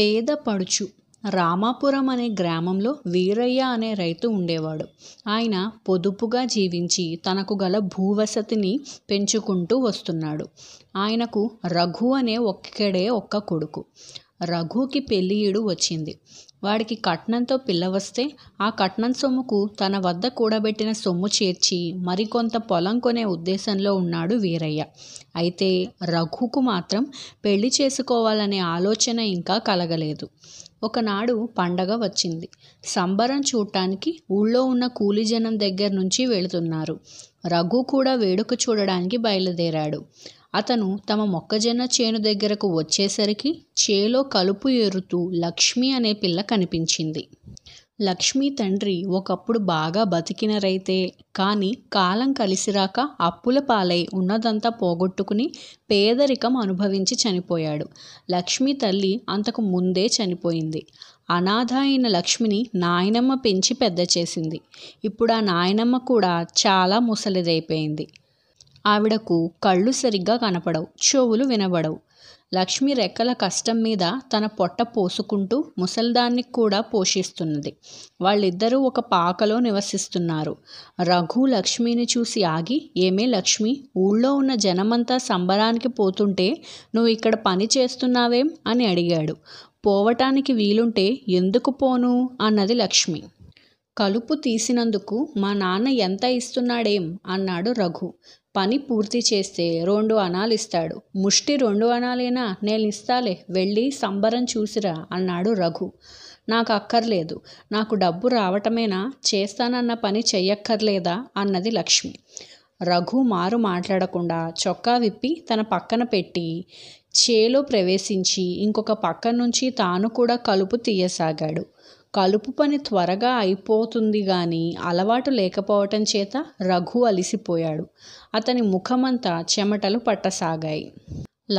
పేద పడుచు రామాపురం అనే గ్రామంలో వీరయ్య అనే రైతు ఉండేవాడు ఆయన పొదుపుగా జీవించి తనకు గల భూవసతిని పెంచుకుంటూ వస్తున్నాడు ఆయనకు రఘు అనే ఒక్కడే ఒక్క కొడుకు రఘుకి పెళ్ళియుడు వచ్చింది వాడికి కట్నంతో పిల్ల వస్తే ఆ కట్నం సొమ్ముకు తన వద్ద కూడబెట్టిన సొమ్ము చేర్చి మరికొంత పొలం కొనే ఉద్దేశంలో ఉన్నాడు వీరయ్య అయితే రఘుకు మాత్రం పెళ్లి చేసుకోవాలనే ఆలోచన ఇంకా కలగలేదు ఒకనాడు పండగ వచ్చింది సంబరం చూడటానికి ఊళ్ళో ఉన్న కూలీజనం దగ్గర నుంచి వెళుతున్నారు రఘు కూడా వేడుక చూడడానికి బయలుదేరాడు అతను తమ మొక్కజొన్న చేను దగ్గరకు వచ్చేసరికి చేలో కలుపు ఏరుతూ లక్ష్మి అనే పిల్ల కనిపించింది లక్ష్మి తండ్రి ఒకప్పుడు బాగా బతికినరైతే కానీ కాలం కలిసిరాక అప్పుల పాలై ఉన్నదంతా పోగొట్టుకుని పేదరికం అనుభవించి చనిపోయాడు లక్ష్మి తల్లి అంతకు ముందే చనిపోయింది అనాథ అయిన లక్ష్మిని నాయనమ్మ పెంచి పెద్ద చేసింది ఇప్పుడు ఆ నాయనమ్మ కూడా చాలా ముసలిదైపోయింది ఆవిడకు కళ్ళు సరిగ్గా కనపడవు చెవులు వినబడవు లక్ష్మి రెక్కల కష్టం మీద తన పొట్ట పోసుకుంటూ ముసల్దాన్ని కూడా పోషిస్తున్నది వాళ్ళిద్దరూ ఒక పాకలో నివసిస్తున్నారు రఘు లక్ష్మిని చూసి ఆగి ఏమే లక్ష్మి ఊళ్ళో ఉన్న జనమంతా సంబరానికి పోతుంటే నువ్వు ఇక్కడ పని చేస్తున్నావేం అని అడిగాడు పోవటానికి వీలుంటే ఎందుకు పోను అన్నది లక్ష్మి కలుపు తీసినందుకు మా నాన్న ఎంత ఇస్తున్నాడేం అన్నాడు రఘు పని పూర్తి చేస్తే రెండు అనాలు ఇస్తాడు ముష్టి రెండు అనాలేనా నేను ఇస్తాలే వెళ్ళి సంబరం చూసిరా అన్నాడు రఘు నాకు అక్కర్లేదు నాకు డబ్బు రావటమేనా చేస్తానన్న పని చెయ్యక్కర్లేదా అన్నది లక్ష్మి రఘు మారు మాట్లాడకుండా చొక్కా విప్పి తన పక్కన పెట్టి చేలో ప్రవేశించి ఇంకొక పక్క నుంచి తాను కూడా కలుపు తీయసాగాడు కలుపు పని త్వరగా అయిపోతుంది గాని అలవాటు లేకపోవటం చేత రఘు అలిసిపోయాడు అతని ముఖమంతా చెమటలు పట్టసాగాయి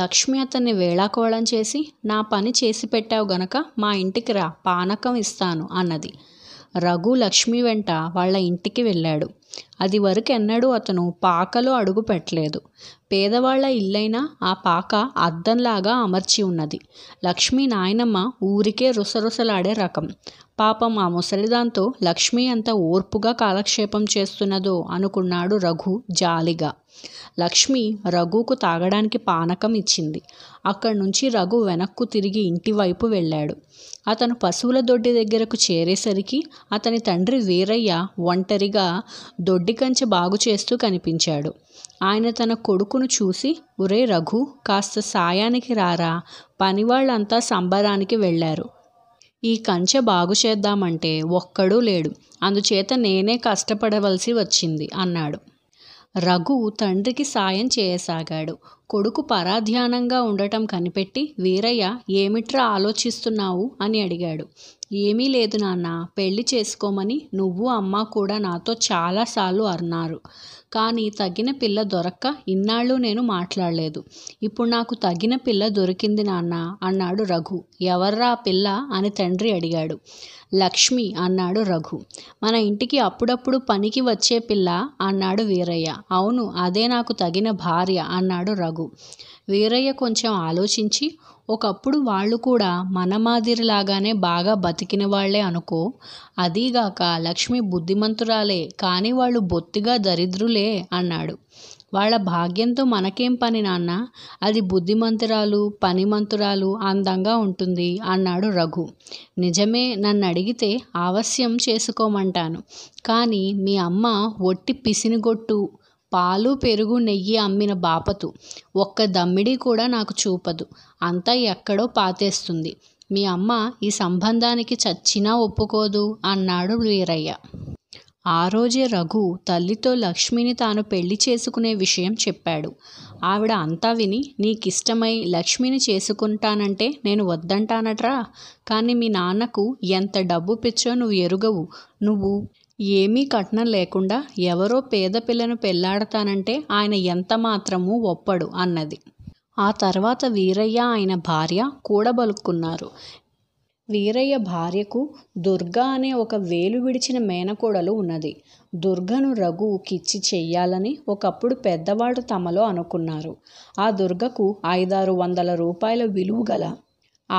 లక్ష్మి అతన్ని వేళాకోళం చేసి నా పని చేసి పెట్టావు గనక మా ఇంటికి రా పానకం ఇస్తాను అన్నది రఘు లక్ష్మి వెంట వాళ్ళ ఇంటికి వెళ్ళాడు అది ఎన్నడూ అతను పాకలో అడుగు పెట్టలేదు పేదవాళ్ల ఇల్లైనా ఆ పాక అద్దంలాగా అమర్చి ఉన్నది లక్ష్మీ నాయనమ్మ ఊరికే రుసరుసలాడే రకం పాపం ఆ ముసలిదాంతో లక్ష్మి ఎంత ఓర్పుగా కాలక్షేపం చేస్తున్నదో అనుకున్నాడు రఘు జాలిగా లక్ష్మి రఘుకు తాగడానికి పానకం ఇచ్చింది అక్కడి నుంచి రఘు వెనక్కు తిరిగి ఇంటివైపు వెళ్ళాడు అతను పశువుల దొడ్డి దగ్గరకు చేరేసరికి అతని తండ్రి వీరయ్య ఒంటరిగా దొడ్డి కంచె బాగు చేస్తూ కనిపించాడు ఆయన తన కొడుకును చూసి ఒరే రఘు కాస్త సాయానికి రారా పనివాళ్ళంతా సంబరానికి వెళ్ళారు ఈ కంచె బాగు చేద్దామంటే ఒక్కడూ లేడు అందుచేత నేనే కష్టపడవలసి వచ్చింది అన్నాడు రఘు తండ్రికి సాయం చేయసాగాడు కొడుకు పరాధ్యానంగా ఉండటం కనిపెట్టి వీరయ్య ఏమిట్రా ఆలోచిస్తున్నావు అని అడిగాడు ఏమీ లేదు నాన్న పెళ్లి చేసుకోమని నువ్వు అమ్మ కూడా నాతో చాలాసార్లు అన్నారు కానీ తగిన పిల్ల దొరక్క ఇన్నాళ్ళు నేను మాట్లాడలేదు ఇప్పుడు నాకు తగిన పిల్ల దొరికింది నాన్న అన్నాడు రఘు ఎవర్రా పిల్ల అని తండ్రి అడిగాడు లక్ష్మి అన్నాడు రఘు మన ఇంటికి అప్పుడప్పుడు పనికి వచ్చే పిల్ల అన్నాడు వీరయ్య అవును అదే నాకు తగిన భార్య అన్నాడు రఘు సాగు వీరయ్య కొంచెం ఆలోచించి ఒకప్పుడు వాళ్ళు కూడా మన మాదిరిలాగానే బాగా బతికిన వాళ్లే అనుకో అదీగాక లక్ష్మి బుద్ధిమంతురాలే కానీ వాళ్ళు బొత్తిగా దరిద్రులే అన్నాడు వాళ్ళ భాగ్యంతో మనకేం పని నాన్న అది బుద్ధిమంతురాలు పనిమంతురాలు అందంగా ఉంటుంది అన్నాడు రఘు నిజమే నన్ను అడిగితే ఆవశ్యం చేసుకోమంటాను కానీ మీ అమ్మ ఒట్టి పిసినిగొట్టు పాలు పెరుగు నెయ్యి అమ్మిన బాపతు ఒక్క దమ్మిడి కూడా నాకు చూపదు అంతా ఎక్కడో పాతేస్తుంది మీ అమ్మ ఈ సంబంధానికి చచ్చినా ఒప్పుకోదు అన్నాడు వీరయ్య ఆ రోజే రఘు తల్లితో లక్ష్మిని తాను పెళ్లి చేసుకునే విషయం చెప్పాడు ఆవిడ అంతా విని నీకిష్టమై లక్ష్మిని చేసుకుంటానంటే నేను వద్దంటానట్రా కానీ మీ నాన్నకు ఎంత డబ్బు పిచ్చో నువ్వు ఎరుగవు నువ్వు ఏమీ కట్నం లేకుండా ఎవరో పేద పిల్లను పెళ్లాడతానంటే ఆయన ఎంత మాత్రమూ ఒప్పడు అన్నది ఆ తర్వాత వీరయ్య ఆయన భార్య కూడబలుక్కున్నారు వీరయ్య భార్యకు దుర్గ అనే ఒక వేలు విడిచిన మేనకోడలు ఉన్నది దుర్గను కిచ్చి చెయ్యాలని ఒకప్పుడు పెద్దవాడు తమలో అనుకున్నారు ఆ దుర్గకు ఐదారు వందల రూపాయల విలువ గల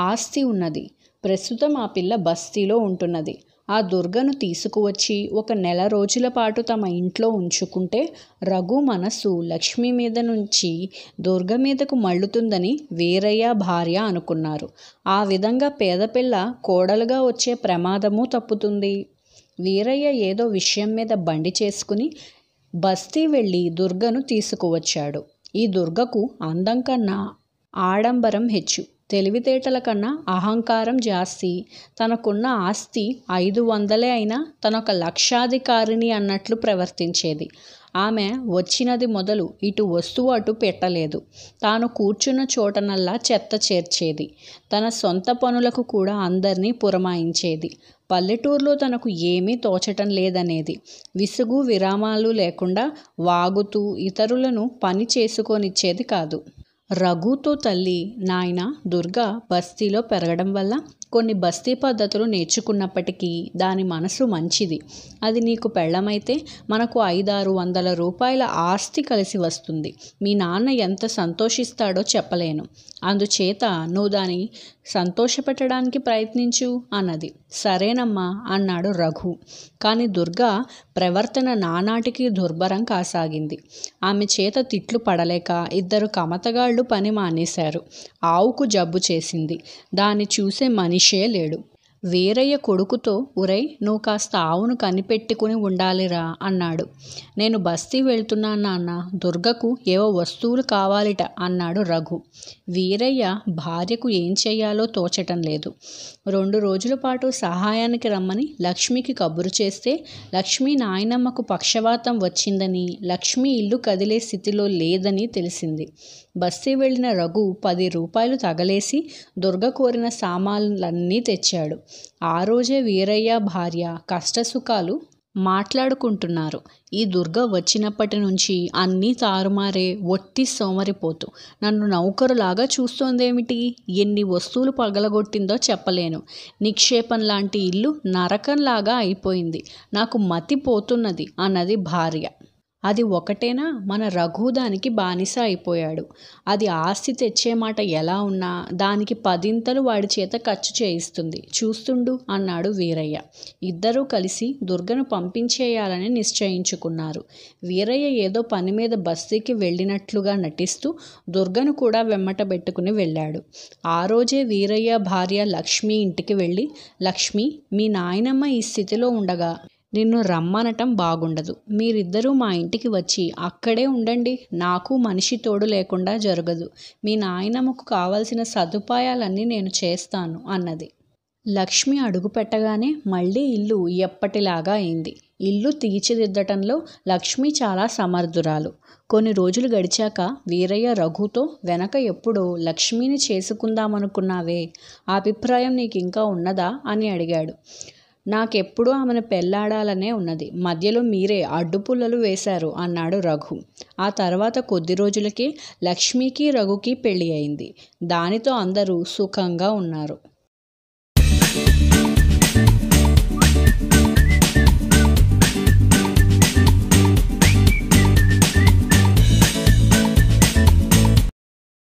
ఆస్తి ఉన్నది ప్రస్తుతం ఆ పిల్ల బస్తీలో ఉంటున్నది ఆ దుర్గను తీసుకువచ్చి ఒక నెల రోజుల పాటు తమ ఇంట్లో ఉంచుకుంటే రఘు మనస్సు లక్ష్మి మీద నుంచి దుర్గ మీదకు మళ్ళుతుందని వీరయ్య భార్య అనుకున్నారు ఆ విధంగా పేదపిల్ల కోడలుగా వచ్చే ప్రమాదము తప్పుతుంది వీరయ్య ఏదో విషయం మీద బండి చేసుకుని బస్తీ వెళ్ళి దుర్గను తీసుకువచ్చాడు ఈ దుర్గకు అందం కన్నా ఆడంబరం హెచ్చు తెలివితేటల కన్నా అహంకారం జాస్తి తనకున్న ఆస్తి ఐదు వందలే అయినా తనొక లక్షాధికారిని అన్నట్లు ప్రవర్తించేది ఆమె వచ్చినది మొదలు ఇటు వస్తువు అటు పెట్టలేదు తాను కూర్చున్న చోటనల్లా చెత్త చేర్చేది తన సొంత పనులకు కూడా అందరినీ పురమాయించేది పల్లెటూరులో తనకు ఏమీ తోచటం లేదనేది విసుగు విరామాలు లేకుండా వాగుతూ ఇతరులను పని చేసుకొనిచ్చేది కాదు రఘుతో తల్లి నాయన దుర్గా బస్తీలో పెరగడం వల్ల కొన్ని బస్తీ పద్ధతులు నేర్చుకున్నప్పటికీ దాని మనసు మంచిది అది నీకు పెళ్ళమైతే మనకు ఐదారు వందల రూపాయల ఆస్తి కలిసి వస్తుంది మీ నాన్న ఎంత సంతోషిస్తాడో చెప్పలేను అందుచేత నువ్వు దాని సంతోషపెట్టడానికి ప్రయత్నించు అన్నది సరేనమ్మా అన్నాడు రఘు కానీ దుర్గా ప్రవర్తన నానాటికి దుర్భరం కాసాగింది ఆమె చేత తిట్లు పడలేక ఇద్దరు కమతగాళ్ళు పని మానేశారు ఆవుకు జబ్బు చేసింది దాన్ని చూసే మనిషే లేడు వీరయ్య కొడుకుతో ఉరై నువ్వు కాస్త ఆవును కనిపెట్టుకుని ఉండాలిరా అన్నాడు నేను బస్తీ వెళ్తున్నా నాన్న దుర్గకు ఏవో వస్తువులు కావాలిట అన్నాడు రఘు వీరయ్య భార్యకు ఏం చేయాలో తోచటం లేదు రెండు రోజుల పాటు సహాయానికి రమ్మని లక్ష్మికి కబురు చేస్తే లక్ష్మి నాయనమ్మకు పక్షవాతం వచ్చిందని లక్ష్మి ఇల్లు కదిలే స్థితిలో లేదని తెలిసింది బస్సు వెళ్ళిన రఘు పది రూపాయలు తగలేసి దుర్గ కోరిన సామాన్లన్నీ తెచ్చాడు ఆ రోజే వీరయ్య భార్య కష్టసుఖాలు మాట్లాడుకుంటున్నారు ఈ దుర్గ వచ్చినప్పటి నుంచి అన్నీ తారుమారే ఒట్టి సోమరిపోతు నన్ను నౌకరులాగా చూస్తోందేమిటి ఎన్ని వస్తువులు పగలగొట్టిందో చెప్పలేను నిక్షేపం లాంటి ఇల్లు నరకంలాగా అయిపోయింది నాకు మతి పోతున్నది అన్నది భార్య అది ఒకటేనా మన రఘు దానికి బానిస అయిపోయాడు అది ఆస్తి తెచ్చే మాట ఎలా ఉన్నా దానికి పదింతలు వాడి చేత ఖర్చు చేయిస్తుంది చూస్తుండు అన్నాడు వీరయ్య ఇద్దరూ కలిసి దుర్గను పంపించేయాలని నిశ్చయించుకున్నారు వీరయ్య ఏదో పని మీద బస్తీకి వెళ్ళినట్లుగా నటిస్తూ దుర్గను కూడా వెమ్మట పెట్టుకుని వెళ్ళాడు ఆ రోజే వీరయ్య భార్య లక్ష్మి ఇంటికి వెళ్ళి లక్ష్మి మీ నాయనమ్మ ఈ స్థితిలో ఉండగా నిన్ను రమ్మనటం బాగుండదు మీరిద్దరూ మా ఇంటికి వచ్చి అక్కడే ఉండండి నాకు మనిషి తోడు లేకుండా జరగదు మీ నాయనమ్మకు కావలసిన సదుపాయాలన్నీ నేను చేస్తాను అన్నది లక్ష్మి అడుగు పెట్టగానే మళ్ళీ ఇల్లు ఎప్పటిలాగా అయింది ఇల్లు తీర్చిదిద్దటంలో లక్ష్మి చాలా సమర్థురాలు కొన్ని రోజులు గడిచాక వీరయ్య రఘుతో వెనక ఎప్పుడో లక్ష్మిని చేసుకుందామనుకున్నావే అభిప్రాయం నీకు ఇంకా ఉన్నదా అని అడిగాడు నాకెప్పుడు ఆమెను పెళ్లాడాలనే ఉన్నది మధ్యలో మీరే అడ్డుపుల్లలు వేశారు అన్నాడు రఘు ఆ తర్వాత కొద్ది రోజులకి లక్ష్మికి రఘుకి పెళ్ళి అయింది దానితో అందరూ సుఖంగా ఉన్నారు